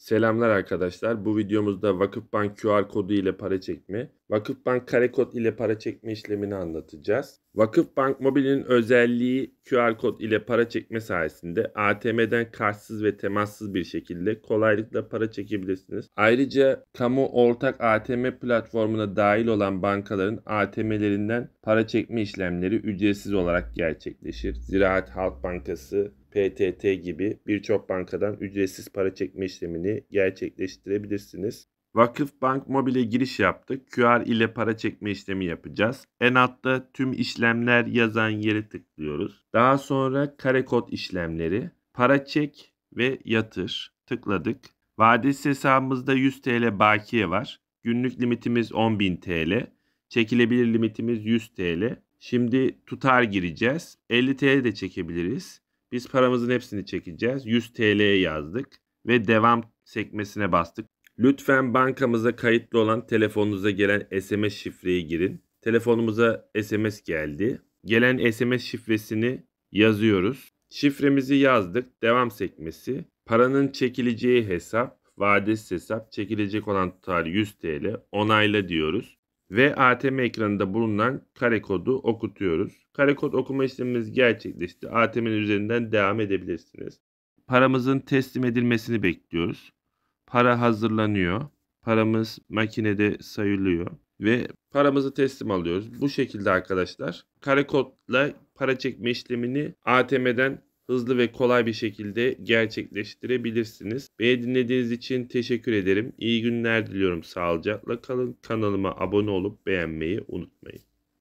Selamlar arkadaşlar. Bu videomuzda Vakıfbank QR kodu ile para çekme Vakıfbank kare kod ile para çekme işlemini anlatacağız. Vakıfbank mobilinin özelliği QR kod ile para çekme sayesinde ATM'den kartsız ve temassız bir şekilde kolaylıkla para çekebilirsiniz. Ayrıca kamu ortak ATM platformuna dahil olan bankaların ATM'lerinden para çekme işlemleri ücretsiz olarak gerçekleşir. Ziraat Halk Bankası, PTT gibi birçok bankadan ücretsiz para çekme işlemini gerçekleştirebilirsiniz. Vakıf Bank Mobil'e giriş yaptık. QR ile para çekme işlemi yapacağız. En altta tüm işlemler yazan yeri tıklıyoruz. Daha sonra kare kod işlemleri, para çek ve yatır tıkladık. Vadesiz hesabımızda 100 TL bakiye var. Günlük limitimiz 10.000 TL. Çekilebilir limitimiz 100 TL. Şimdi tutar gireceğiz. 50 TL de çekebiliriz. Biz paramızın hepsini çekeceğiz. 100 TL'ye yazdık ve devam sekmesine bastık. Lütfen bankamıza kayıtlı olan telefonunuza gelen SMS şifreyi girin. Telefonumuza SMS geldi. Gelen SMS şifresini yazıyoruz. Şifremizi yazdık. Devam sekmesi. Paranın çekileceği hesap, vadesiz hesap, çekilecek olan tutar 100 TL. Onayla diyoruz. Ve ATM ekranında bulunan kare kodu okutuyoruz. Kare kod okuma işlemimiz gerçekleşti. ATM'nin üzerinden devam edebilirsiniz. Paramızın teslim edilmesini bekliyoruz para hazırlanıyor. Paramız makinede sayılıyor ve paramızı teslim alıyoruz. Bu şekilde arkadaşlar karekodla para çekme işlemini ATM'den hızlı ve kolay bir şekilde gerçekleştirebilirsiniz. Beni dinlediğiniz için teşekkür ederim. İyi günler diliyorum. Sağlıcakla kalın. Kanalıma abone olup beğenmeyi unutmayın.